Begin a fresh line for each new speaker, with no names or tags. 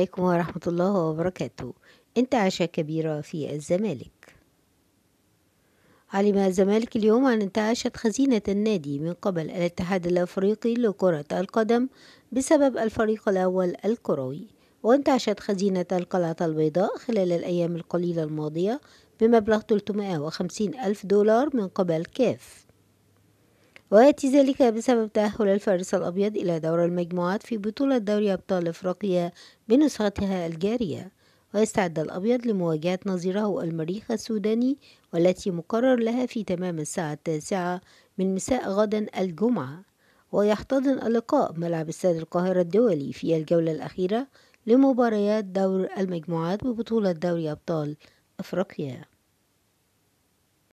عليكم ورحمة الله وبركاته انت عشاء كبيرة في الزمالك علم الزمالك اليوم عن انتعاشة خزينة النادي من قبل الاتحاد الأفريقي لكرة القدم بسبب الفريق الأول الكروي وانتعشت خزينة القلعة البيضاء خلال الأيام القليلة الماضية بمبلغ 350 ألف دولار من قبل كاف ويأتي ذلك بسبب تأهل الفارس الأبيض إلى دور المجموعات في بطولة دوري أبطال إفريقيا بنسختها الجارية ويستعد الأبيض لمواجهة نظيره المريخ السوداني والتي مقرر لها في تمام الساعة التاسعة من مساء غدا الجمعة ويحتضن اللقاء ملعب استاد القاهرة الدولي في الجولة الأخيرة لمباريات دور المجموعات ببطولة دوري أبطال أفريقيا